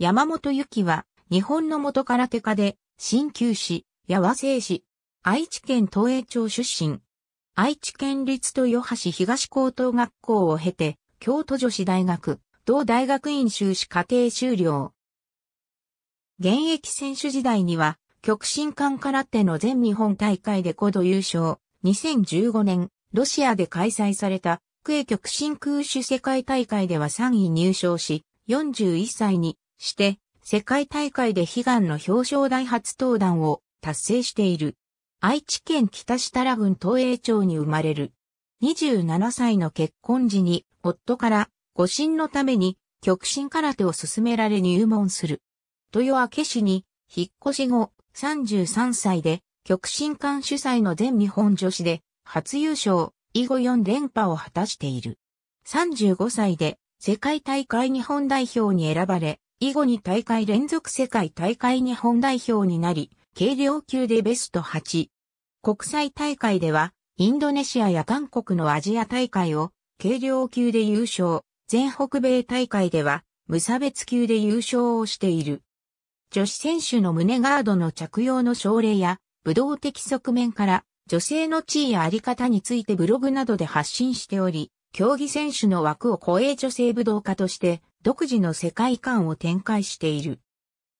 山本由紀は、日本の元空手家で、新旧市、八和製市、愛知県東栄町出身。愛知県立豊橋東高等学校を経て、京都女子大学、同大学院修士課程修了。現役選手時代には、極真館空手の全日本大会で5度優勝。2015年、ロシアで開催された、クエ極真空手世界大会では3位入賞し、41歳にして、世界大会で悲願の表彰台初登壇を達成している。愛知県北設楽郡東栄町に生まれる。27歳の結婚時に夫から護身のために極真空手を勧められ入門する。豊明市に引っ越し後33歳で極真館主催の全日本女子で初優勝以後4連覇を果たしている。35歳で世界大会日本代表に選ばれ以後に大会連続世界大会日本代表になり、軽量級でベスト8。国際大会では、インドネシアや韓国のアジア大会を、軽量級で優勝、全北米大会では、無差別級で優勝をしている。女子選手の胸ガードの着用の症例や、武道的側面から、女性の地位やあり方についてブログなどで発信しており、競技選手の枠を超え女性武道家として、独自の世界観を展開している。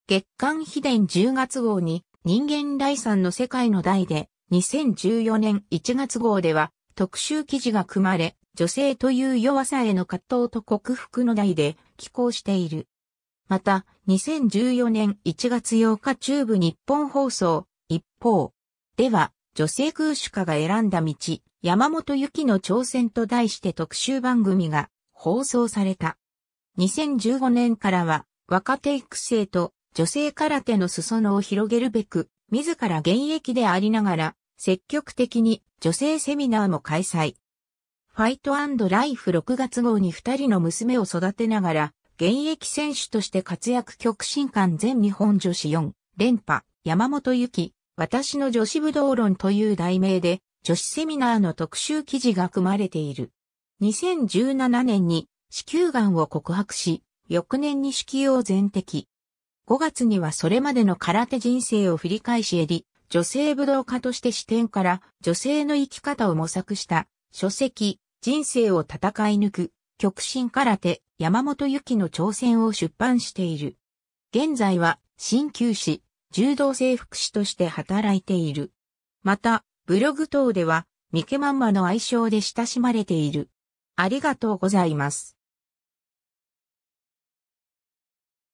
月刊秘伝10月号に人間第三の世界の題で2014年1月号では特集記事が組まれ女性という弱さへの葛藤と克服の題で寄稿している。また2014年1月8日中部日本放送一方では女性空手家が選んだ道山本由紀の挑戦と題して特集番組が放送された。2015年からは若手育成と女性空手の裾野を広げるべく、自ら現役でありながら積極的に女性セミナーも開催。ファイトライフ6月号に2人の娘を育てながら、現役選手として活躍極進館全日本女子4連覇、山本ゆ私の女子武道論という題名で、女子セミナーの特集記事が組まれている。2017年に子宮癌を告白し、翌年に子宮を全摘。5月にはそれまでの空手人生を振り返し得り、女性武道家として視点から女性の生き方を模索した書籍、人生を戦い抜く、極真空手、山本由紀の挑戦を出版している。現在は、鍼灸師、柔道整復師として働いている。また、ブログ等では、ミケマンマの愛称で親しまれている。ありがとうございます。